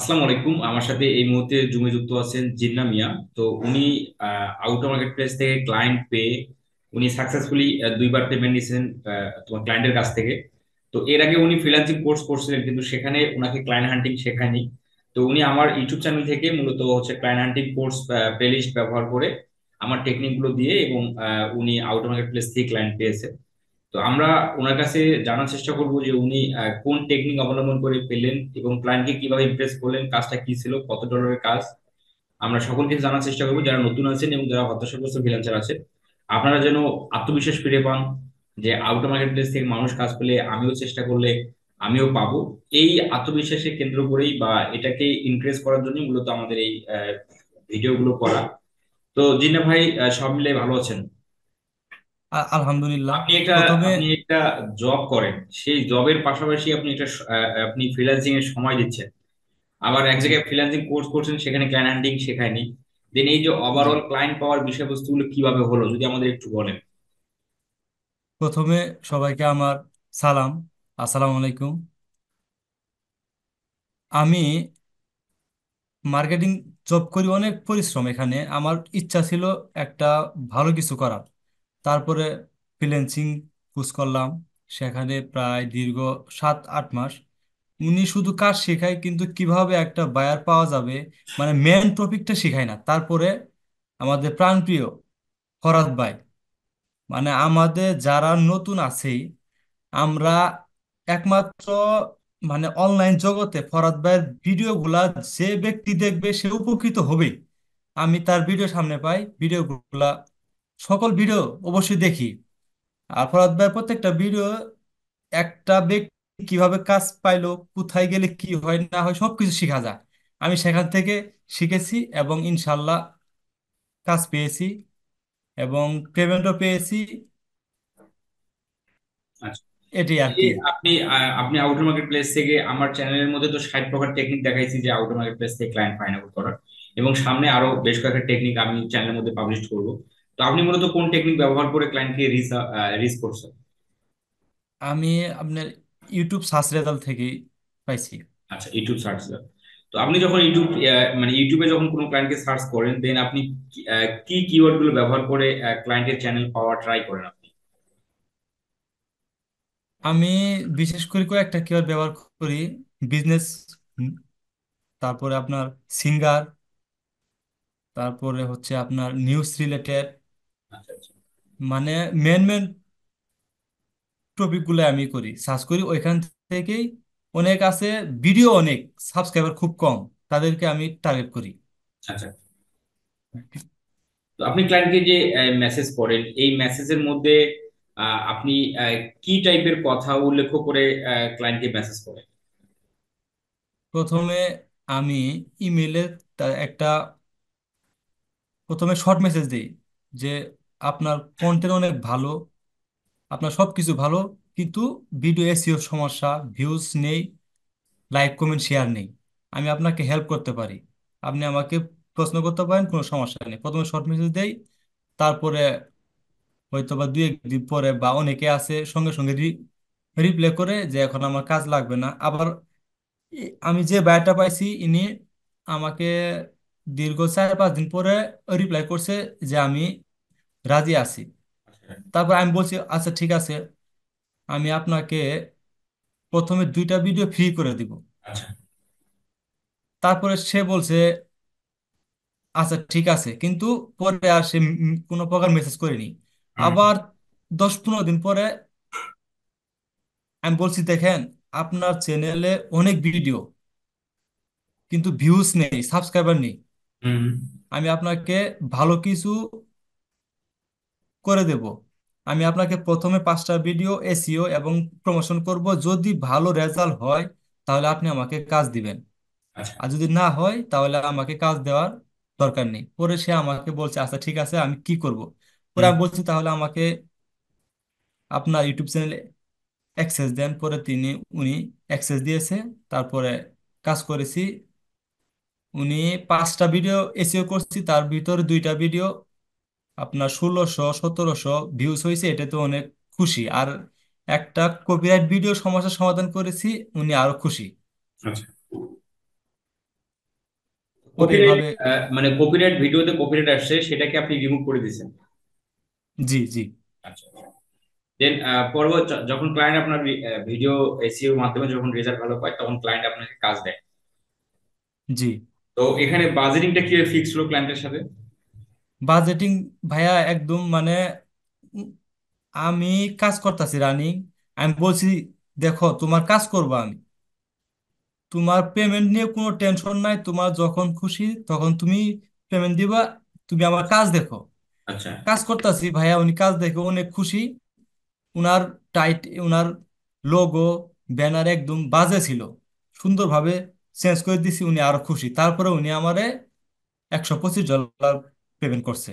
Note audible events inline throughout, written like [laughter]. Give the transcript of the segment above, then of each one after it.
আসসালামু আলাইকুম আমার সাথে এই মুহূর্তে জুমে যুক্ত আছেন জিন্না মিয়া তো উনি আউট মার্কেট প্লেস থেকে ক্লায়েন্ট পেয়ে উনি সাকসেসফুলি দুইবার পেমেন্ট নিয়েছেন তোমার ক্লায়েন্টের কাছ থেকে তো এর আগে উনি ফ্রিল্যান্সিং কোর্স করছিলেন কিন্তু সেখানে ওনাকে ক্লায়েন্ট হান্টিং শেখায়নি তো উনি আমার ইউটিউব চ্যানেল থেকে মূলত হচ্ছে ক্লায়েন্ট হান্টিং কোর্স প্লেলিস্ট ব্যবহার করে আমার টেকনিকগুলো দিয়ে এবং উনি আউট মার্কেট প্লেস থেকে ক্লায়েন্ট পেয়েছে তো আমরা ওনার কাছে জানার চেষ্টা করব যে উনি কোন টেকনিক অবলম্বন করে পেলেন এবং ক্লায়েন্টকে কিভাবে ইমপ্রেস করলেন কাজটা কি ছিল কত ডলারের কাজ আমরা সকলকে জানার চেষ্টা করবো যারা নতুন আছেন এবং যারা হতাশাগ্রস্ত ফ্রিল্যান্সার আছেন আপনারা যেন আত্মবিশ্বাস ফিরে পান যে আউট মার্কেট প্লেস থেকে মানুষ কাজ পেলে আমিও চেষ্টা করলে আমিও পাবো এই আত্মবিশ্বাসের কেন্দ্র করেই বা এটাকে ইনক্রেস করার জন্য মূলত আমাদের এই ভিডিওগুলো করা তো জিনা ভাই সব মিলে ভালো আছেন আলহামদুলিল্লাহ আপনি একটা প্রথমে আপনি একটা জব করেন সেই জবের পাশাপাশি আপনি এটা আপনি ফ্রিল্যান্সিং এর সময় দিচ্ছেন আবার এক জায়গায় ফ্রিল্যান্সিং কোর্স করছেন সেখানে ক্লায়েন্ট হ্যান্ডলিং শেখায়নি দেন এই যে ওভারঅল ক্লায়েন্ট পাওয়ার বিষয়বস্তুগুলো কিভাবে হলো যদি আমাদের একটু বলেন প্রথমে সবাইকে আমার সালাম আসসালামু আলাইকুম আমি মার্কেটিং জব করি অনেক পরিশ্রম এখানে আমার ইচ্ছা ছিল একটা ভালো কিছু করার তারপরে ফ্রিল্যান্সিং কোর্স করলাম সেখানে প্রায় দীর্ঘ সাত আট মাস উনি শুধু কাজ শেখায় কিন্তু কিভাবে একটা বায়ার পাওয়া যাবে মানে মেন টপিকটা শেখায় না তারপরে আমাদের প্রাণপ্রিয় ফরাদ ভাই মানে আমাদের যারা নতুন আছেই আমরা একমাত্র মানে অনলাইন জগতে ফরাদ ভাইয়ের ভিডিওগুলা যে ব্যক্তি দেখবে সে উপকৃত হবেই আমি তার ভিডিও সামনে পাই ভিডিওগুলা সকল ভিডিও অবশ্যই দেখি আর ফরাদ প্রত্যেকটা ভিডিও একটা ব্যক্তি কিভাবে কাজ পাইলো কোথায় গেলে কি হয় না হয় সবকিছু শেখা যায় আমি সেখান থেকে শিখেছি এবং ইনশাল্লাহ কাজ পেয়েছি এবং পেমেন্টও পেয়েছি আচ্ছা এটি আর কি আপনি আপনি আউটার মার্কেট প্লেস থেকে আমার চ্যানেলের মধ্যে তো ষাট প্রকার টেকনিক দেখাইছি যে আউটার মার্কেট প্লেস থেকে ক্লায়েন্ট ফাইন্ড আউট করার এবং সামনে আরো বেশ কয়েকটা টেকনিক আমি চ্যানেলের মধ্যে পাবলিশ করবো তো আপনি মূলত কোন টেকনিক ব্যবহার করে ক্লায়েন্টকে রিস রিচ করছেন আমি আপনার ইউটিউব সার্চ রেজাল্ট থেকে পাইছি আচ্ছা ইউটিউব সার্চ তো আপনি যখন ইউটিউব মানে ইউটিউবে যখন কোনো ক্লায়েন্টকে সার্চ করেন দেন আপনি কি কিওয়ার্ড গুলো ব্যবহার করে ক্লায়েন্টের চ্যানেল পাওয়ার ট্রাই করেন আপনি আমি বিশেষ করে কয়েকটা কিওয়ার্ড ব্যবহার করি বিজনেস তারপরে আপনার সিঙ্গার তারপরে হচ্ছে আপনার নিউজ রিলেটেড মানে মেন মেন টপিক গুলো আমি করি সার্চ করি ওইখান থেকেই অনেক আছে ভিডিও অনেক সাবস্ক্রাইবার খুব কম তাদেরকে আমি টার্গেট করি আচ্ছা তো আপনি ক্লায়েন্টকে যে মেসেজ করেন এই মেসেজের মধ্যে আপনি কি টাইপের কথা উল্লেখ করে ক্লায়েন্টকে মেসেজ করেন প্রথমে আমি ইমেলে একটা প্রথমে শর্ট মেসেজ দিই যে আপনার কন্টেন্ট অনেক ভালো আপনার সব কিছু ভালো কিন্তু ভিডিও এসিও সমস্যা ভিউজ নেই লাইক কমেন্ট শেয়ার নেই আমি আপনাকে হেল্প করতে পারি আপনি আমাকে প্রশ্ন করতে পারেন কোনো সমস্যা নেই প্রথমে শর্ট মেসেজ দেই তারপরে হয়তো বা দুই একদিন পরে বা অনেকে আছে সঙ্গে সঙ্গে রিপ্লে করে যে এখন আমার কাজ লাগবে না আবার আমি যে বায়োটা পাইছি ইনি আমাকে দীর্ঘ চার পাঁচ দিন পরে রিপ্লাই করছে যে আমি রাজি আছি আচ্ছা। তারপর আমি বলছি আচ্ছা ঠিক আছে আমি আপনাকে প্রথমে দুইটা ভিডিও ফ্রি করে দিব আচ্ছা। তারপরে সে বলছে আচ্ছা ঠিক আছে কিন্তু পরে আর সে কোনো প্রকার মেসেজ করেনি আবার দশ পনেরো দিন পরে আমি বলছি দেখেন আপনার চ্যানেলে অনেক ভিডিও কিন্তু ভিউস নেই সাবস্ক্রাইবার নেই আমি আপনাকে ভালো কিছু করে দেব আমি আপনাকে প্রথমে পাঁচটা ভিডিও এসিও এবং প্রমোশন করব যদি ভালো রেজাল্ট হয় তাহলে আপনি আমাকে কাজ দিবেন আচ্ছা। আর যদি না হয় তাহলে আমাকে কাজ দেওয়ার দরকার নেই পরে সে আমাকে বলছে আচ্ছা ঠিক আছে আমি কি করব পরে আমি বলছি তাহলে আমাকে আপনার ইউটিউব চ্যানেলে অ্যাক্সেস দেন পরে তিনি উনি অ্যাক্সেস দিয়েছে তারপরে কাজ করেছি উনি পাঁচটা ভিডিও এসিও করছি তার ভিতরে দুইটা ভিডিও আপনার ষোলোশো সতেরোশো ভিউজ হয়েছে এটাতে অনেক খুশি আর একটা কপিরাইট ভিডিও সমস্যার সমাধান করেছি উনি আরো খুশি আচ্ছা। মানে কপিরাইট ভিডিওতে কপিরাইট আসছে সেটাকে আপনি রিমুভ করে দিয়েছেন জি জি দেন আচ্ছা। পর্ব যখন ক্লায়েন্ট আপনার ভিডিও এসইও মাধ্যমে যখন রেজাল্ট ভালো পায় তখন ক্লায়েন্ট আপনাকে কাজ দেয় জি তো এখানে বাজেটিংটা কিভাবে ফিক্স হলো ক্লায়েন্টের সাথে বাজেটিং ভাইয়া একদম মানে আমি কাজ করতেছি রানিং আমি বলছি দেখো তোমার কাজ করবো আমি তোমার পেমেন্ট নিয়ে কোনো টেনশন নাই তোমার যখন খুশি তখন তুমি পেমেন্ট দিবা তুমি আমার কাজ দেখো আচ্ছা কাজ করতেছি ভাইয়া উনি কাজ দেখে অনেক খুশি উনার টাইট উনার লোগো ব্যানার একদম বাজে ছিল সুন্দরভাবে চেঞ্জ করে দিছি উনি আরো খুশি তারপরে উনি আমারে একশো পঁচিশ ডলার পেমেন্ট করছে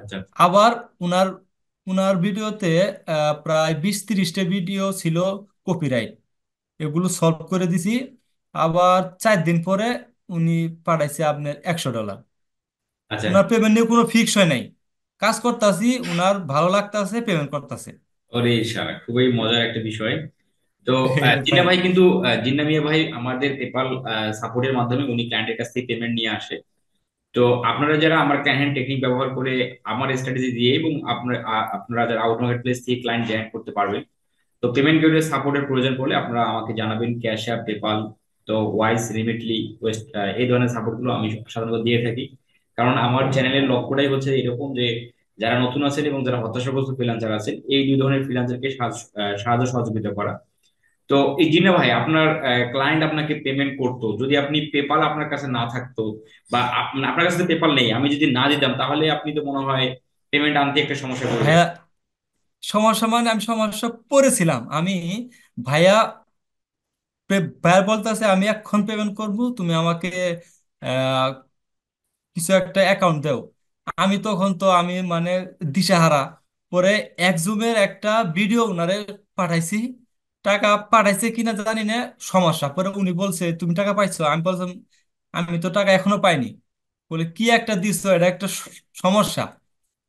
আচ্ছা। আবার উনার উনার ভিডিওতে প্রায় বিশ তিরিশটা ভিডিও ছিল কপিরাইট এগুলো সলভ করে দিছি আবার চার দিন পরে উনি পাঠাইছে আপনার একশো ডলার আচ্ছা। উনার পেমেন্ট নিয়ে কোনো ফিক্স হয় নাই কাজ করতেছি উনার ভালো লাগতেছে পেমেন্ট করতেছে খুবই মজার একটা বিষয় তো [laughs] জিন্না ভাই কিন্তু জিন্না মিয়া ভাই আমাদের পেপাল সাপোর্টের মাধ্যমে উনি ক্লায়েন্টের কাছ থেকে পেমেন্ট নিয়ে আসে তো আপনারা যারা আমার ক্যান্ড টেকনিক ব্যবহার করে আমার স্ট্র্যাটেজি দিয়ে এবং আপনারা আপনারা যারা আউট মার্কেট প্লেস থেকে ক্লায়েন্ট জেনারেট করতে পারবেন তো পেমেন্ট গেটওয়ে সাপোর্টের প্রয়োজন পড়লে আপনারা আমাকে জানাবেন ক্যাশ অ্যাপ পেপাল তো ওয়াইস রিমিটলি ওয়েস্ট এই ধরনের সাপোর্ট গুলো আমি সাধারণত দিয়ে থাকি কারণ আমার চ্যানেলের লক্ষ্যটাই হচ্ছে এরকম যে যারা নতুন আছেন এবং যারা হতাশাগ্রস্ত ফ্রিলান্সার আছেন এই দুই ধরনের ফ্রিলান্সারকে সাহায্য সহযোগিতা করা তো এই জিনে ভাই আপনার ক্লায়েন্ট আপনাকে পেমেন্ট করতো যদি আপনি পেপাল আপনার কাছে না থাকতো বা আপনার কাছে পেপাল নেই আমি যদি না দিতাম তাহলে আপনি তো মনে হয় পেমেন্ট আনতে একটা সমস্যা করবে ভাইয়া হ্যাঁ, সমস্যা মানে আমি সমস্যা পড়েছিলাম আমি ভাইয়া ভাইয়া বলতেছে আমি এখন পেমেন্ট করব তুমি আমাকে কিছু একটা অ্যাকাউন্ট দাও আমি তখন তো আমি মানে দিশাহারা পরে একজুমের একটা ভিডিও ওনারে পাঠাইছি টাকা পাঠাইছে কিনা জানি না সমস্যা পরে উনি বলছে তুমি টাকা পাইছো আমি বললাম আমি তো টাকা এখনো পাইনি বলে কি একটা দিছো এটা একটা সমস্যা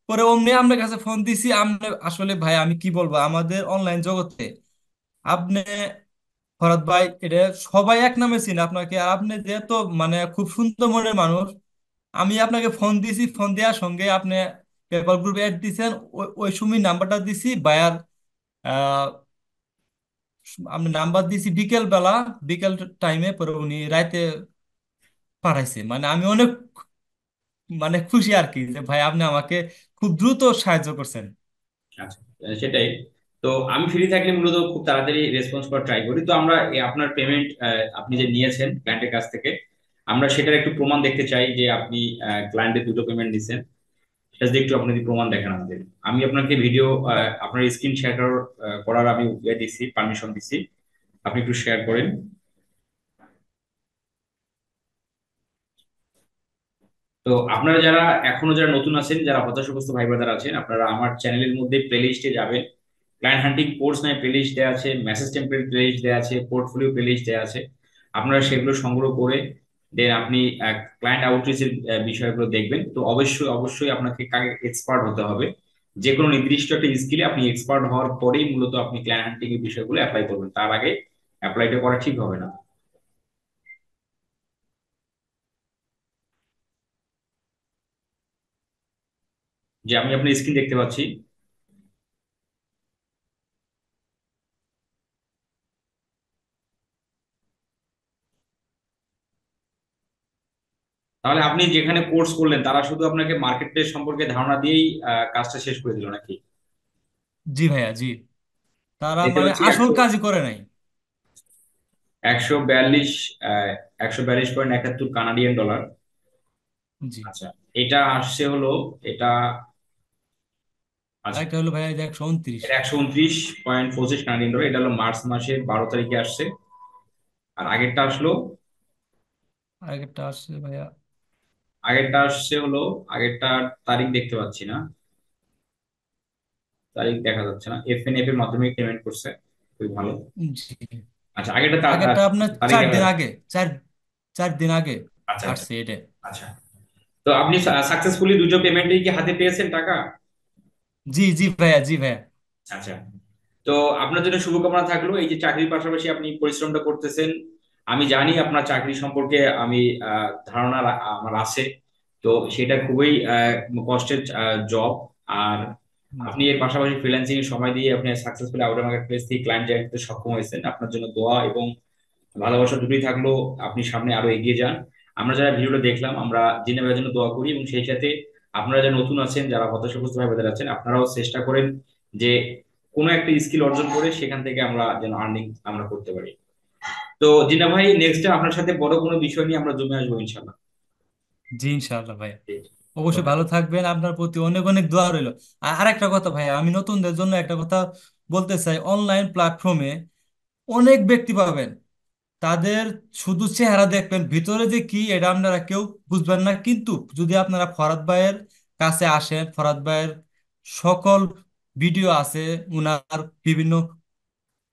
পরে অমনি আপনার কাছে ফোন দিছি আপনি আসলে ভাই আমি কি বলবো আমাদের অনলাইন জগতে আপনি ভরত ভাই এটা সবাই এক নামে চিন আপনাকে আর আপনি যেহেতু মানে খুব সুন্দর মনের মানুষ আমি আপনাকে ফোন দিছি ফোন দেওয়ার সঙ্গে আপনি পেপার গ্রুপে অ্যাড দিছেন ওই সময় নাম্বারটা দিছি বায়ার আমি নাম্বার দিয়েছি বিকেল বেলা বিকেল টাইমে পরে উনি রাইতে পাঠাইছে মানে আমি অনেক মানে খুশি আর কি যে ভাই আপনি আমাকে খুব দ্রুত সাহায্য করছেন আচ্ছা সেটাই তো আমি ফ্রি থাকলে মূলত খুব তাড়াতাড়ি রেসপন্স করার ট্রাই করি তো আমরা আপনার পেমেন্ট আপনি যে নিয়েছেন ক্লায়েন্টের কাছ থেকে আমরা সেটার একটু প্রমাণ দেখতে চাই যে আপনি ক্লায়েন্টের দুটো পেমেন্ট নিছেন সেটা একটু আপনি প্রমাণ দেখেন আমাদের আমি আপনাকে ভিডিও আপনার স্ক্রিন শেয়ার করার আমি ইয়ে দিচ্ছি পারমিশন দিচ্ছি আপনি একটু শেয়ার করেন তো আপনারা যারা এখনো যারা নতুন আছেন যারা হতাশাগ্রস্ত ভাই ব্রাদার আছেন আপনারা আমার চ্যানেলের মধ্যে লিস্টে যাবেন ক্লায়েন্ট হান্টিং কোর্স নামে লিস্ট দেওয়া আছে মেসেজ প্লে লিস্ট দেওয়া আছে পোর্টফোলিও প্লে লিস্ট দেওয়া আছে আপনারা সেগুলো সংগ্রহ করে দেন আপনি ক্লায়েন্ট আউটরিচের বিষয়গুলো দেখবেন তো অবশ্যই অবশ্যই আপনাকে কাকে এক্সপার্ট হতে হবে যে কোনো নির্দিষ্ট একটা স্কিলে আপনি এক্সপার্ট হওয়ার পরেই মূলত আপনি ক্লায়েন্ট হান্টিং এর বিষয়গুলো অ্যাপ্লাই করবেন তার আগে অ্যাপ্লাইটা করা ঠিক হবে না যে আমি আপনার স্ক্রিন দেখতে পাচ্ছি তাহলে আপনি যেখানে কোর্স করলেন তারা শুধু আপনাকে মার্কেট প্লেস সম্পর্কে ধারণা দিয়েই কাজটা শেষ করে দিল নাকি জি ভাইয়া জি তারা মানে আসল একশো করে নাই একশো বিয়াল্লিশ আহ, একশো বিয়াল্লিশ পয়েন্ট একাত্তর কানাডিয়ান ডলার আচ্ছা এটা আসছে হলো এটা আচ্ছা হলো ভাইয়া যে একশো উনত্রিশ একশো উনত্রিশ পয়েন্ট পঁচিশ কানাডিয়ান ডলার এটা হলো মার্চ মাসের বারো তারিখে আসছে আর আগেরটা আসলো আগেরটা আসছে ভাইয়া আগেরটা আসছে হলো আগেরটা তারিখ দেখতে পাচ্ছি না তারিখ দেখা যাচ্ছে না এফ এন এফ এর মাধ্যমে পেমেন্ট করছে খুবই ভালো আচ্ছা আগেরটা তার আগেরটা আপনার চার দিন আগে চার চার দিন আগে আচ্ছা আচ্ছা এটা আচ্ছা তো আপনি সাকসেসফুলি দুটো পেমেন্টই কি হাতে পেয়েছেন টাকা জি জি ভাইয়া জি ভাইয়া আচ্ছা, আচ্ছা তো আপনার জন্য শুভকামনা থাকলো এই যে চাকরির পাশাপাশি আপনি পরিশ্রমটা করতেছেন আমি জানি আপনার চাকরি সম্পর্কে আমি ধারণা আমার আছে তো সেটা খুবই কষ্টের জব আর আপনি এর পাশাপাশি ফ্রিল্যান্সিং এর সময় দিয়ে আপনি সাকসেসফুলি আউটার মার্কেট প্লেস থেকে ক্লায়েন্ট করতে সক্ষম হয়েছেন আপনার জন্য দোয়া এবং ভালোবাসা দুটোই থাকলো আপনি সামনে আরো এগিয়ে যান আমরা যারা ভিডিওটা দেখলাম আমরা জেনে বেড়ার জন্য দোয়া করি এবং সেই সাথে আপনারা যারা নতুন আছেন যারা হতাশাগ্রস্ত ভাবে আছেন আপনারাও চেষ্টা করেন যে কোনো একটা স্কিল অর্জন করে সেখান থেকে আমরা যেন আর্নিং আমরা করতে পারি তো জিনা ভাই নেক্সট টাইম আপনার সাথে বড় কোনো বিষয় নিয়ে আমরা জমে আসবো ইনশাল্লাহ জি ইনশাআল্লাহ ভাই অবশ্যই ভালো থাকবেন আপনার প্রতি অনেক অনেক দোয়া রইল আর একটা কথা ভাই আমি নতুনদের জন্য একটা কথা বলতে চাই অনলাইন প্ল্যাটফর্মে অনেক ব্যক্তি পাবেন তাদের শুধু চেহারা দেখবেন ভিতরে যে কি এটা আপনারা কেউ বুঝবেন না কিন্তু যদি আপনারা ফরাদ ভাইয়ের কাছে আসেন ফরাদ ভাইয়ের সকল ভিডিও আছে উনার বিভিন্ন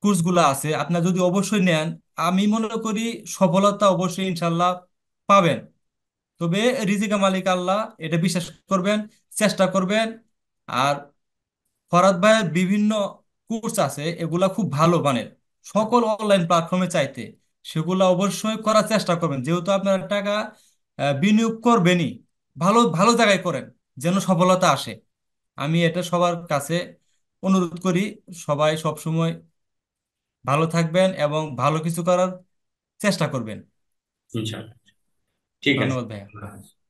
কোর্সগুলো আছে আপনারা যদি অবশ্যই নেন আমি মনে করি সফলতা অবশ্যই ইনশাল্লাহ পাবেন তবে রিজিকা মালিক আল্লাহ এটা বিশ্বাস করবেন চেষ্টা করবেন আর ফরাদ ভাইয়ের বিভিন্ন কোর্স আছে এগুলা খুব ভালো মানের সকল অনলাইন প্ল্যাটফর্মে চাইতে সেগুলা অবশ্যই করার চেষ্টা করবেন যেহেতু আপনারা টাকা বিনিয়োগ করবেনই ভালো ভালো জায়গায় করেন যেন সফলতা আসে আমি এটা সবার কাছে অনুরোধ করি সবাই সবসময় ভালো থাকবেন এবং ভালো কিছু করার চেষ্টা করবেন ঠিক আছে ধন্যবাদ ভাইয়া